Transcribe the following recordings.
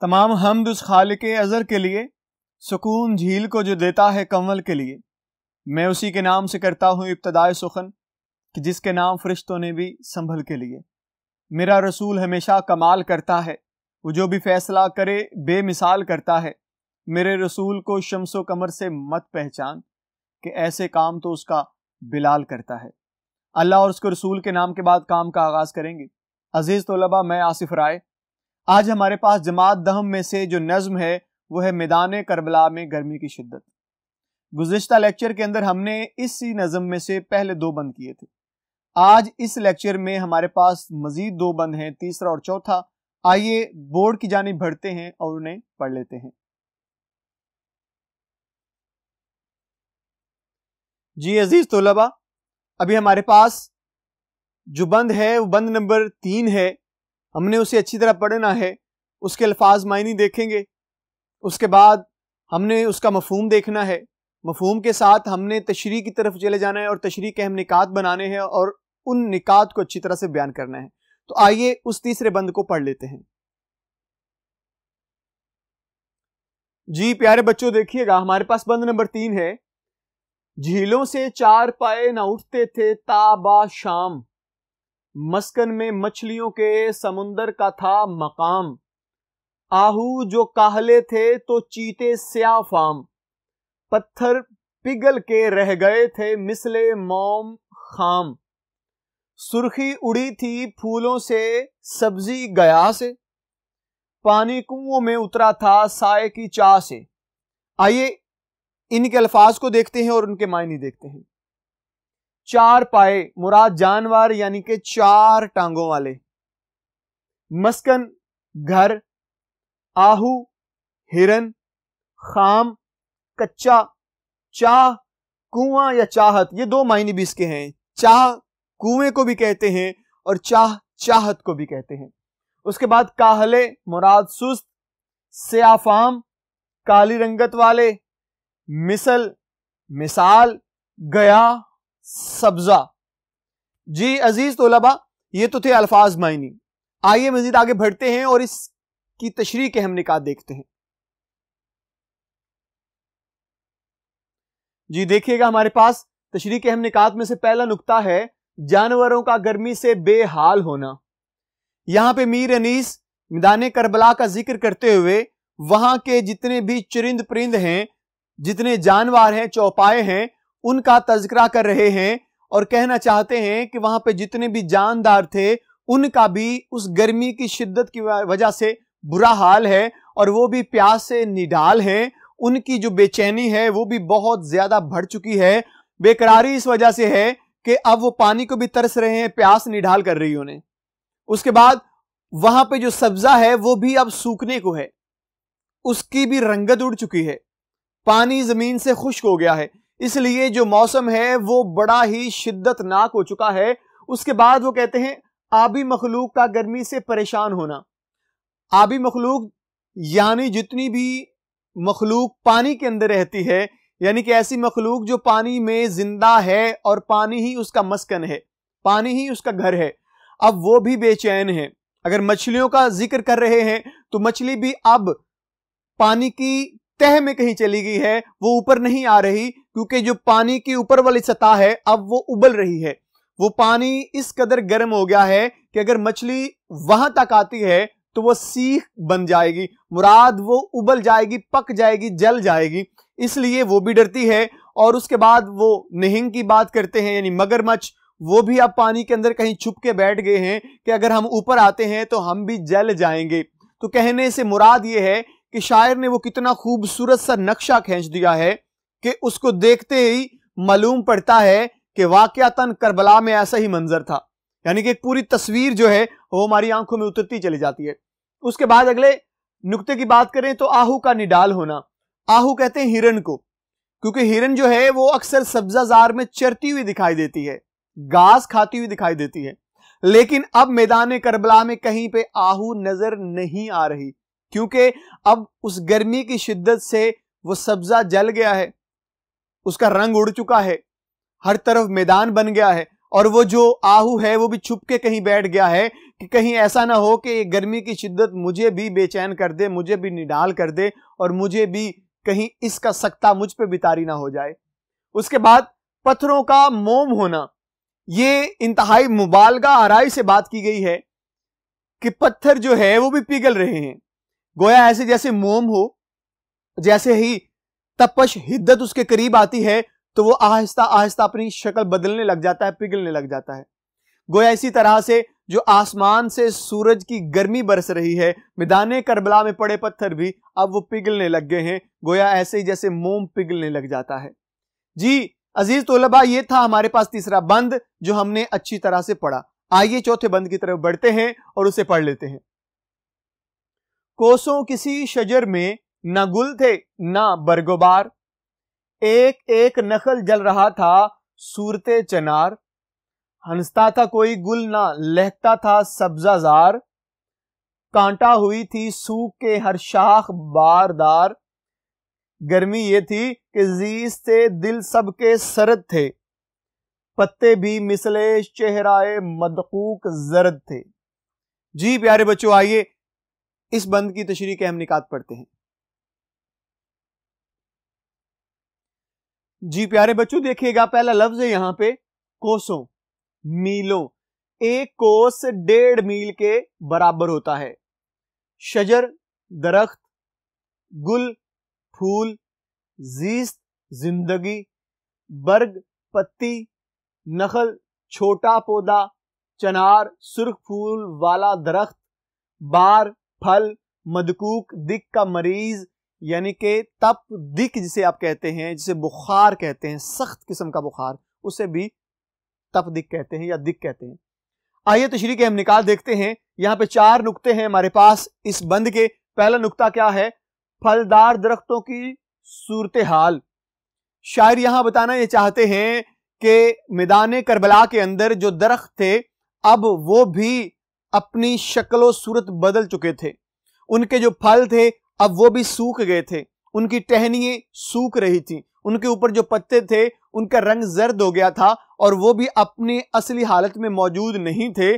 तमाम हमद उस खाल के अज़र के लिए सुकून झील को जो देता है कंवल के लिए मैं उसी के नाम से करता हूँ इब्तदाय सुखन कि जिसके नाम फरिश्तों ने भी संभल के लिए मेरा रसूल हमेशा कमाल करता है वो जो भी फैसला करे बेमिसाल करता है मेरे रसूल को शमसो कमर से मत पहचान कि ऐसे काम तो उसका बिलाल करता है अल्लाह और उसके रसूल के नाम के बाद काम का आगाज़ करेंगे अजीज़ तलबा मैं आसिफ राय आज हमारे पास जमात दहम में से जो नज़म है वो है मैदान करबला में गर्मी की शिद्दत गुजशत लेक्चर के अंदर हमने इसी नज़म में से पहले दो बंद किए थे आज इस लेक्चर में हमारे पास मज़ीद दो बंद हैं तीसरा और चौथा आइए बोर्ड की जानी भरते हैं और उन्हें पढ़ लेते हैं जी अजीज़ तोलबा अभी हमारे पास जो बंद है वो बंद नंबर तीन है हमने उसे अच्छी तरह पढ़ना है उसके अल्फाज मायने देखेंगे उसके बाद हमने उसका मफहम देखना है मफहम के साथ हमने तशरी की तरफ चले जाना है और तशरी के हम निकात बनाने हैं और उन निकात को अच्छी तरह से बयान करना है तो आइए उस तीसरे बंद को पढ़ लेते हैं जी प्यारे बच्चों देखिएगा हमारे पास बंद नंबर तीन है झीलों से चार पाए न उठते थे ताबा शाम मस्कन में मछलियों के समुंदर का था मकाम आहू जो काहले थे तो चीते स्या फाम पत्थर पिघल के रह गए थे मिसले मोम खाम सुर्खी उड़ी थी फूलों से सब्जी गया से पानी कुओं में उतरा था साय की चाह से आइए इनके अल्फाज को देखते हैं और उनके मायने देखते हैं चार पाए मुराद जानवर यानी के चार टांगों वाले मस्कन घर आहू हिरन खाम कच्चा चाह कुआ या चाहत ये दो मायने भी इसके हैं चाह कुएं को भी कहते हैं और चाह चाहत को भी कहते हैं उसके बाद काहले मुराद सुस्त सियाफाम काली रंगत वाले मिसल मिसाल गया सब्जा जी अजीज तोलबा ये तो थे अल्फाज मायनी आइए मजीद आगे बढ़ते हैं और इसकी तशरी के हम निकात देखते हैं जी देखिएगा हमारे पास तशरी के हम निकात में से पहला नुकता है जानवरों का गर्मी से बेहाल होना यहां पे मीर अनीस मैदान करबला का जिक्र करते हुए वहां के जितने भी चिरिंद परिंद हैं जितने जानवर हैं चौपाए हैं उनका तस्करा कर रहे हैं और कहना चाहते हैं कि वहां पे जितने भी जानदार थे उनका भी उस गर्मी की शिद्दत की वजह से बुरा हाल है और वो भी प्यास से निडाल हैं उनकी जो बेचैनी है वो भी बहुत ज्यादा बढ़ चुकी है बेकरारी इस वजह से है कि अब वो पानी को भी तरस रहे हैं प्यास निढाल कर रही उन्हें उसके बाद वहां पे जो सब्जा है वो भी अब सूखने को है उसकी भी रंगत उड़ चुकी है पानी जमीन से खुश्क हो गया है इसलिए जो मौसम है वो बड़ा ही शिद्दतनाक हो चुका है उसके बाद वो कहते हैं आबी मखलूक का गर्मी से परेशान होना आबी मखलूक यानी जितनी भी मखलूक पानी के अंदर रहती है यानी कि ऐसी मखलूक जो पानी में जिंदा है और पानी ही उसका मस्कन है पानी ही उसका घर है अब वो भी बेचैन है अगर मछलियों का जिक्र कर रहे हैं तो मछली भी अब पानी की तह में कहीं चली गई है वो ऊपर नहीं आ रही क्योंकि जो पानी की ऊपर वाली सतह है अब वो उबल रही है वो पानी इस कदर गर्म हो गया है कि अगर मछली वहां तक आती है तो वो सीख बन जाएगी मुराद वो उबल जाएगी पक जाएगी जल जाएगी इसलिए वो भी डरती है और उसके बाद वो निहिंग की बात करते हैं यानी मगरमच्छ वो भी अब पानी के अंदर कहीं छुप के बैठ गए हैं कि अगर हम ऊपर आते हैं तो हम भी जल जाएंगे तो कहने से मुराद ये है कि शायर ने वो कितना खूबसूरत सा नक्शा खींच दिया है कि उसको देखते ही मालूम पड़ता है कि वाकयातन करबला में ऐसा ही मंजर था यानी कि एक पूरी तस्वीर जो है वो हमारी आंखों में उतरती चली जाती है उसके बाद अगले नुक्ते की बात करें तो आहू का निडाल होना आहू कहते हैं हिरन को क्योंकि हिरन जो है वो अक्सर सब्जाजार में चरती हुई दिखाई देती है घास खाती हुई दिखाई देती है लेकिन अब मैदान करबला में कहीं पे आहू नजर नहीं आ रही क्योंकि अब उस गर्मी की शिद्दत से वो सब्जा जल गया है उसका रंग उड़ चुका है हर तरफ मैदान बन गया है और वो जो आहू है वो भी छुप के कहीं बैठ गया है कि कहीं ऐसा ना हो कि ये गर्मी की शिद्दत मुझे भी बेचैन कर दे मुझे भी निडाल कर दे और मुझे भी कहीं इसका सकता मुझ पर बितारी ना हो जाए उसके बाद पत्थरों का मोम होना ये इंतहाई मुबालगा आरई से बात की गई है कि पत्थर जो है वो भी पिघल रहे हैं गोया ऐसे जैसे मोम हो जैसे ही तपश हिद्दत उसके करीब आती है तो वो आहिस्ता आहिस्ता अपनी शक्ल बदलने लग जाता है पिघलने लग जाता है गोया इसी तरह से जो आसमान से सूरज की गर्मी बरस रही है मैदान करबला में पड़े पत्थर भी अब वो पिघलने लग गए हैं गोया ऐसे ही जैसे मोम पिघलने लग जाता है जी अजीज तोलबा ये था हमारे पास तीसरा बंद जो हमने अच्छी तरह से पढ़ा आइए चौथे बंद की तरफ बढ़ते हैं और उसे पढ़ लेते हैं कोसों किसी शजर में न गुल थे न बरगोबार एक एक नखल जल रहा था सूरते चनार हंसता था कोई गुल ना लहता था सब्जाजार कांटा हुई थी सूख के हर शाख बारदार गर्मी ये थी कि जीज से दिल सबके सरद थे पत्ते भी मिसले चेहराए मदकूक जरद थे जी प्यारे बच्चों आइए इस बंद की तशरी के हम निकात पढ़ते हैं जी प्यारे बच्चों देखिएगा पहला लफ्ज है यहां पे कोसों मीलों एक कोस डेढ़ मील के बराबर होता है शजर दरख्त गुल फूल जीस्त जिंदगी बर्ग पत्ती नखल छोटा पौधा चनार सुर्ख फूल वाला दरख्त बार फल मदकूक दिक का मरीज यानी कि तप दिक जिसे आप कहते हैं जिसे बुखार कहते हैं सख्त किस्म का बुखार उसे भी तप दिक कहते हैं या दिक कहते हैं आइए तशरी के हम निकाल देखते हैं यहाँ पे चार नुकते हैं हमारे पास इस बंद के पहला नुकता क्या है फलदार दरख्तों की सूरत हाल शायर यहां बताना ये चाहते हैं कि मैदान करबला के अंदर जो दरख्त थे अब वो भी अपनी शक्लो सूरत बदल चुके थे उनके जो फल थे अब वो भी सूख गए थे उनकी टहनिए सूख रही थी उनके ऊपर जो पत्ते थे उनका रंग जर्द हो गया था और वो भी अपनी असली हालत में मौजूद नहीं थे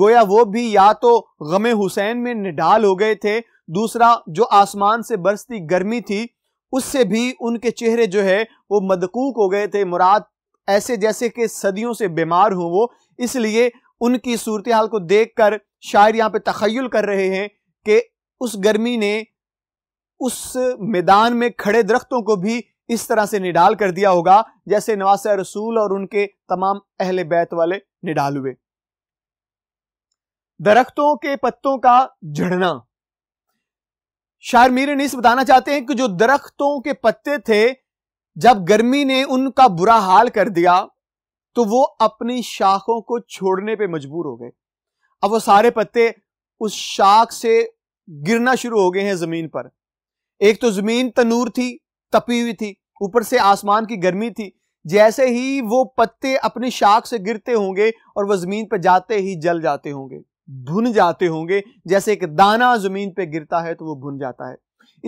गोया वो भी या तो गमे हुसैन में निडाल हो गए थे दूसरा जो आसमान से बरसती गर्मी थी उससे भी उनके चेहरे जो है वो मदकूक हो गए थे मुराद ऐसे जैसे कि सदियों से बीमार हों वो इसलिए उनकी सूरत हाल को देख कर शायर यहाँ पर तखयल कर रहे हैं कि उस गर्मी ने उस मैदान में खड़े दरख्तों को भी इस तरह से निडाल कर दिया होगा जैसे नवास रसूल और उनके तमाम अहल बैत वाले निडाल हुए दरख्तों के पत्तों का झड़ना शायर मीर नीस बताना चाहते हैं कि जो दरख्तों के पत्ते थे जब गर्मी ने उनका बुरा हाल कर दिया तो वो अपनी शाखों को छोड़ने पे मजबूर हो गए अब वो सारे पत्ते उस शाख से गिरना शुरू हो गए हैं जमीन पर एक तो जमीन तनूर थी तपी हुई थी ऊपर से आसमान की गर्मी थी जैसे ही वो पत्ते अपनी शाख से गिरते होंगे और वह जमीन पर जाते ही जल जाते होंगे भुन जाते होंगे जैसे एक दाना जमीन पर गिरता है तो वो भुन जाता है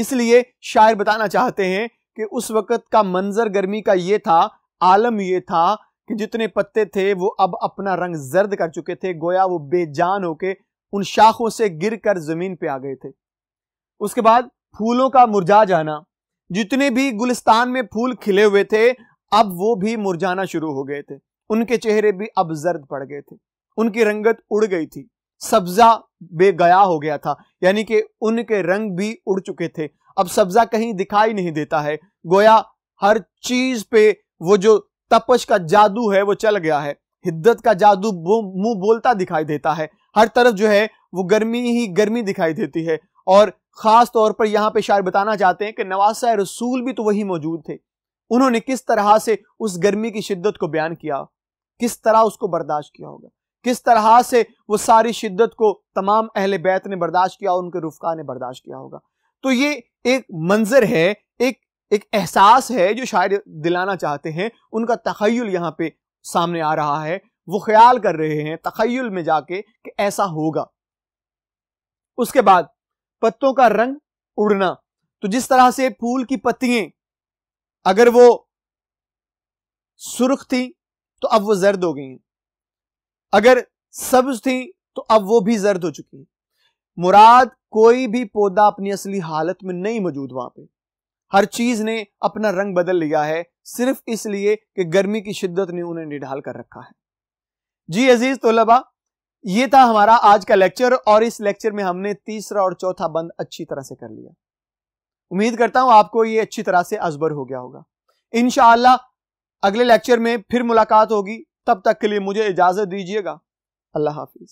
इसलिए शायर बताना चाहते हैं कि उस वक्त का मंजर गर्मी का ये था आलम ये था कि जितने पत्ते थे वो अब अपना रंग जर्द कर चुके थे गोया वो बेजान होके उन शाखों से गिर कर जमीन पे आ गए थे उसके बाद फूलों का मुरझा जाना जितने भी गुलिस्तान में फूल खिले हुए थे अब वो भी मुरझाना शुरू हो गए थे उनके चेहरे भी अब जर्द पड़ गए थे उनकी रंगत उड़ गई थी सब्जा बेगया हो गया था यानी कि उनके रंग भी उड़ चुके थे अब सब्जा कहीं दिखाई नहीं देता है गोया हर चीज पे वो जो तपश का जादू है वो चल गया है हिद्दत का जादू मुंह बोलता दिखाई देता है हर तरफ जो है वो गर्मी ही गर्मी दिखाई देती है और खास तौर पर यहाँ पे शायर बताना चाहते हैं कि नवासा रसूल भी तो वही मौजूद थे उन्होंने किस तरह से उस गर्मी की शिद्दत को बयान किया किस तरह उसको बर्दाश्त किया होगा किस तरह से वो सारी शिद्दत को तमाम अहल बैत ने बर्दाश्त किया और उनके रुफका ने बर्दाश्त किया होगा तो ये एक मंजर है एक एहसास है जो शायर दिलाना चाहते हैं उनका तखयल यहाँ पे सामने आ रहा है वो ख्याल कर रहे हैं तखयल में जाके कि ऐसा होगा उसके बाद पत्तों का रंग उड़ना तो जिस तरह से फूल की पत्तियां अगर वो सुर्ख थी तो अब वो जर्द हो गई अगर सब्ज थी तो अब वो भी जर्द हो चुकी हैं मुराद कोई भी पौधा अपनी असली हालत में नहीं मौजूद वहां पे हर चीज ने अपना रंग बदल लिया है सिर्फ इसलिए कि गर्मी की शिद्दत ने उन्हें निढाल कर रखा है जी अजीज तोलबा ये था हमारा आज का लेक्चर और इस लेक्चर में हमने तीसरा और चौथा बंद अच्छी तरह से कर लिया उम्मीद करता हूं आपको ये अच्छी तरह से अजबर हो गया होगा इनशाला अगले लेक्चर में फिर मुलाकात होगी तब तक के लिए मुझे इजाजत दीजिएगा अल्लाह हाफिज